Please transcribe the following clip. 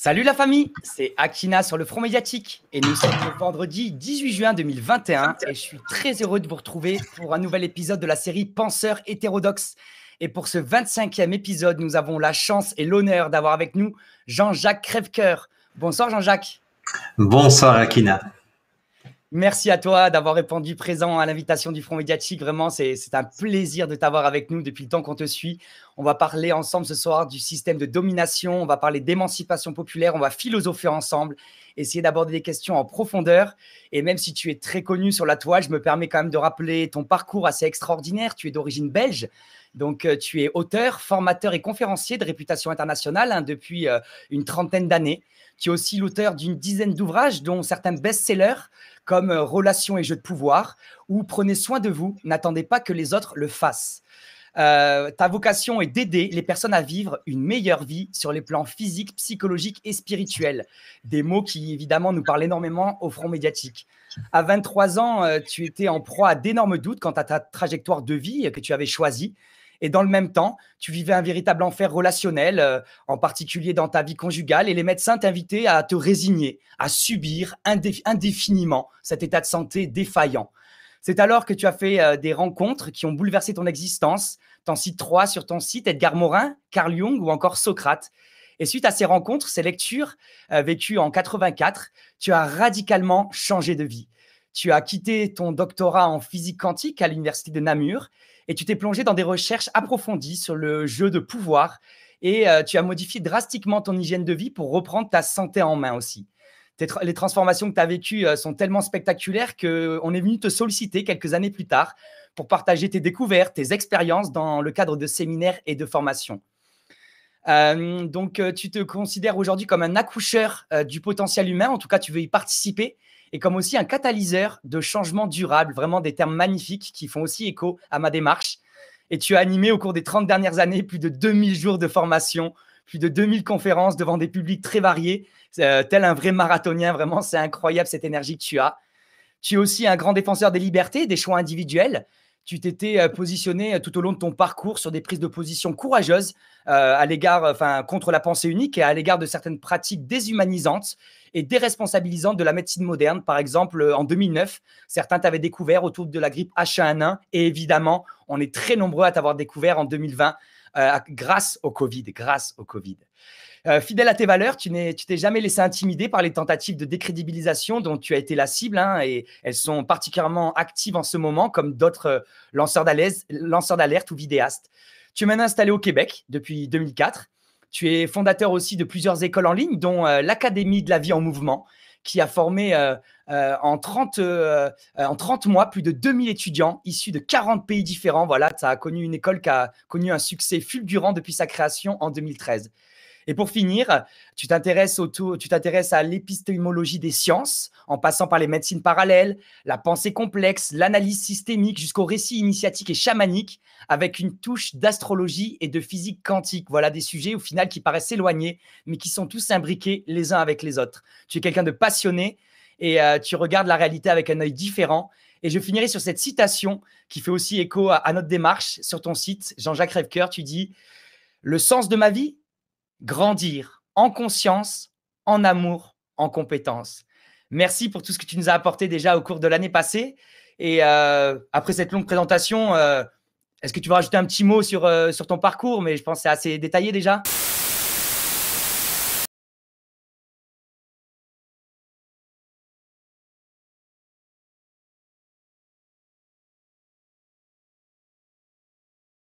Salut la famille, c'est Akina sur le front médiatique et nous sommes le vendredi 18 juin 2021 et je suis très heureux de vous retrouver pour un nouvel épisode de la série Penseurs hétérodoxes. Et pour ce 25e épisode, nous avons la chance et l'honneur d'avoir avec nous Jean-Jacques Crèvecoeur. Bonsoir Jean-Jacques. Bonsoir Akina. Merci à toi d'avoir répondu présent à l'invitation du Front médiatique. Vraiment, c'est un plaisir de t'avoir avec nous depuis le temps qu'on te suit. On va parler ensemble ce soir du système de domination, on va parler d'émancipation populaire, on va philosopher ensemble, essayer d'aborder des questions en profondeur. Et même si tu es très connu sur la toile, je me permets quand même de rappeler ton parcours assez extraordinaire. Tu es d'origine belge, donc, euh, tu es auteur, formateur et conférencier de réputation internationale hein, depuis euh, une trentaine d'années. Tu es aussi l'auteur d'une dizaine d'ouvrages, dont certains best-sellers comme euh, Relations et jeux de pouvoir ou Prenez soin de vous, n'attendez pas que les autres le fassent. ta vocation est d'aider les personnes à vivre une meilleure vie sur les plans physiques, psychologiques et spirituels. Des mots qui, évidemment, nous parlent énormément au front médiatique. À 23 ans, tu étais en proie à d'énormes doutes quant à ta trajectoire de vie que tu avais choisie et dans le même temps, tu vivais un véritable enfer relationnel, euh, en particulier dans ta vie conjugale, et les médecins t'invitaient à te résigner, à subir indéfiniment cet état de santé défaillant. C'est alors que tu as fait euh, des rencontres qui ont bouleversé ton existence. T'en cites trois sur ton site, Edgar Morin, Carl Jung ou encore Socrate. Et suite à ces rencontres, ces lectures euh, vécues en 84, tu as radicalement changé de vie tu as quitté ton doctorat en physique quantique à l'université de Namur et tu t'es plongé dans des recherches approfondies sur le jeu de pouvoir et euh, tu as modifié drastiquement ton hygiène de vie pour reprendre ta santé en main aussi. les transformations que tu as vécues euh, sont tellement spectaculaires qu'on euh, est venu te solliciter quelques années plus tard pour partager tes découvertes, tes expériences dans le cadre de séminaires et de formations. donc, tu te considères aujourd'hui comme un accoucheur du potentiel humain, en tout cas, tu veux y participer et comme aussi un catalyseur de changement durable, vraiment des termes magnifiques qui font aussi écho à ma démarche. Et tu as animé au cours des 30 dernières années plus de 2000 jours de formation, plus de 2000 conférences devant des publics très variés, euh, tel un vrai marathonien, vraiment c'est incroyable cette énergie que tu as. Tu es aussi un grand défenseur des libertés, des choix individuels, tu t'étais euh, positionné euh, tout au long de ton parcours sur des prises de position courageuses euh, à l'égard, enfin, contre la pensée unique et à l'égard de certaines pratiques déshumanisantes et déresponsabilisantes de la médecine moderne. Par exemple, en 2009, certains t'avaient découvert autour de la grippe H1N1 et évidemment, on est très nombreux à t'avoir découvert en 2020 euh, grâce au Covid, grâce au Covid. Euh, fidèle à tes valeurs, tu n'es, t'es jamais laissé intimider par les tentatives de décrédibilisation dont tu as été la cible, hein, et elles sont particulièrement actives en ce moment, comme d'autres euh, lanceurs d'alerte, lanceurs d'alerte ou vidéastes. Tu es maintenant installé au Québec depuis 2004. Tu es fondateur aussi de plusieurs écoles en ligne, dont l'Académie de la vie en mouvement, qui a formé euh, euh, en, 30, euh, en 30 mois plus de 2000 étudiants issus de 40 pays différents. Voilà, ça a connu une école qui a connu un succès fulgurant depuis sa création en 2013. Et pour finir, tu t'intéresses tu t'intéresses à l'épistémologie des sciences, en passant par les médecines parallèles, la pensée complexe, l'analyse systémique, jusqu'au récit initiatique et chamanique, avec une touche d'astrologie et de physique quantique. Voilà des sujets au final qui paraissent éloignés, mais qui sont tous imbriqués les uns avec les autres. Tu es quelqu'un de passionné et euh, tu regardes la réalité avec un œil différent. Et je finirai sur cette citation qui fait aussi écho à, notre démarche sur ton site, Jean-Jacques Rêvecoeur, Tu dis Le sens de ma vie, grandir en conscience, en amour, en compétence. Merci pour tout ce que tu nous as apporté déjà au cours de l'année passée. Et euh, après cette longue présentation, euh, est-ce que tu veux rajouter un petit mot sur, euh, sur ton parcours Mais je pense que c'est assez détaillé déjà.